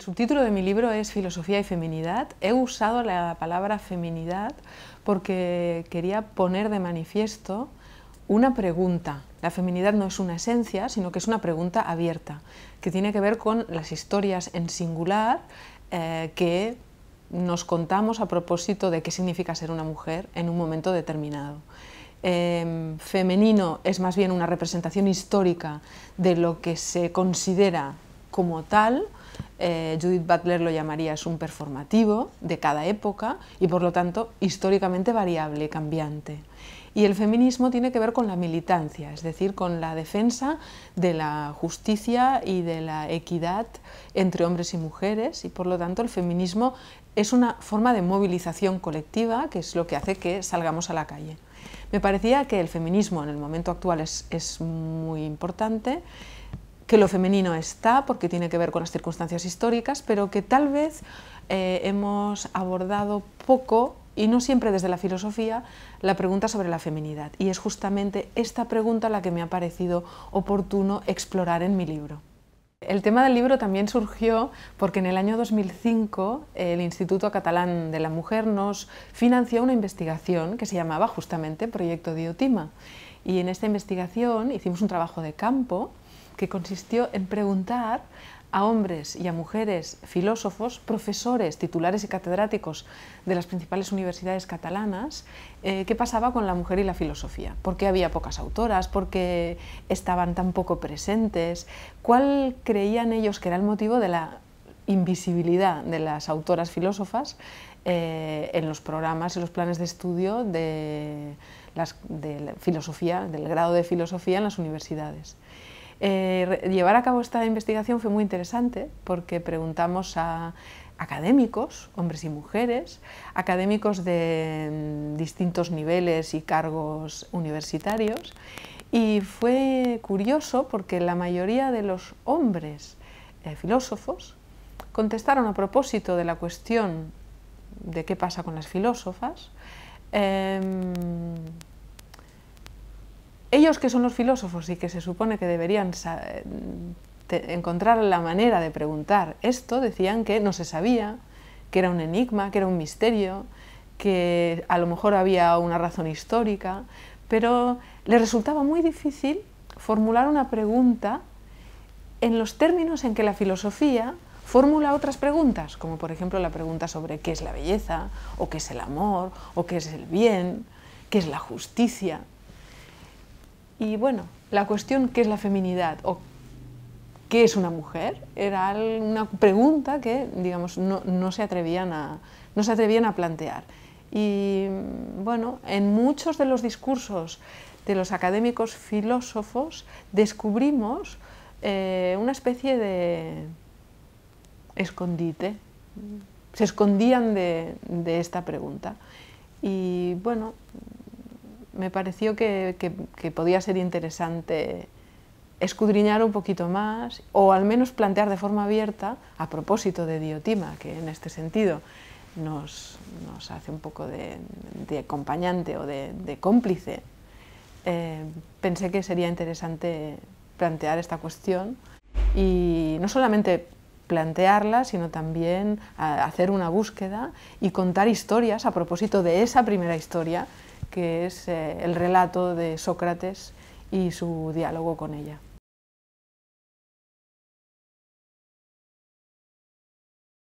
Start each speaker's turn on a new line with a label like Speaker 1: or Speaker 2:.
Speaker 1: el subtítulo de mi libro es Filosofía y Feminidad. He usado la palabra feminidad porque quería poner de manifiesto una pregunta. La feminidad no es una esencia, sino que es una pregunta abierta, que tiene que ver con las historias en singular eh, que nos contamos a propósito de qué significa ser una mujer en un momento determinado. Em, femenino es más bien una representación histórica de lo que se considera como tal, eh, Judith Butler lo llamaría, es un performativo de cada época y por lo tanto históricamente variable, cambiante. Y el feminismo tiene que ver con la militancia, es decir, con la defensa de la justicia y de la equidad entre hombres y mujeres, y por lo tanto el feminismo es una forma de movilización colectiva, que es lo que hace que salgamos a la calle. Me parecía que el feminismo en el momento actual es muy importante, que lo femenino está porque tiene que ver con las circunstancias históricas, pero que tal vez eh, hemos abordado poco y no siempre desde la filosofía, la pregunta sobre la feminidad. Y es justamente esta pregunta la que me ha parecido oportuno explorar en mi libro. El tema del libro también surgió porque en el año 2005 el Instituto Catalán de la Mujer nos financió una investigación que se llamaba justamente Proyecto Diotima. Y en esta investigación hicimos un trabajo de campo que consistió en preguntar a hombres y a mujeres, filósofos, profesores, titulares y catedráticos de las principales universidades catalanas, eh, qué pasaba con la mujer y la filosofía, por qué había pocas autoras, por qué estaban tan poco presentes, cuál creían ellos que era el motivo de la invisibilidad de las autoras filósofas eh, en los programas y los planes de estudio de, filosofía, del grado de filosofía en las universidades. Eh, llevar a cabo esta investigación fue muy interesante porque preguntamos a académicos, hombres y mujeres, académicos de mm, distintos niveles y cargos universitarios, y fue curioso porque la mayoría de los hombres eh, filósofos contestaron a propósito de la cuestión de qué pasa con las filósofas, em, ellos que son los filósofos y que se supone que deberían encontrar la manera de preguntar esto, decían que no se sabía, que era un enigma, que era un misterio, que a lo mejor había una razón histórica, pero les resultaba muy difícil formular una pregunta en los términos en que la filosofía formula otras preguntas, como por ejemplo la pregunta sobre qué es la belleza, o qué es el amor, o qué es el bien, qué es la justicia. Y bueno, la cuestión qué es la feminidad o qué es una mujer era una pregunta que, digamos, no, se, atrevían a, no se atrevían a plantear. Y bueno, en muchos de los discursos de los académicos filósofos descubrimos eh, una especie de escondite. Se escondían de, de esta pregunta. Y bueno, me pareció que, podía ser interesante escudriñar un poquito más o al menos plantear de forma abierta, a propósito de Diotima, que en este sentido nos, hace un poco de, acompañante o de, cómplice, eh, pensé que sería interesante plantear esta cuestión y no solamente plantearla, sino también eh, hacer una búsqueda y contar historias a propósito de esa primera historia que es eh, el relato de Sócrates y su diálogo con ella.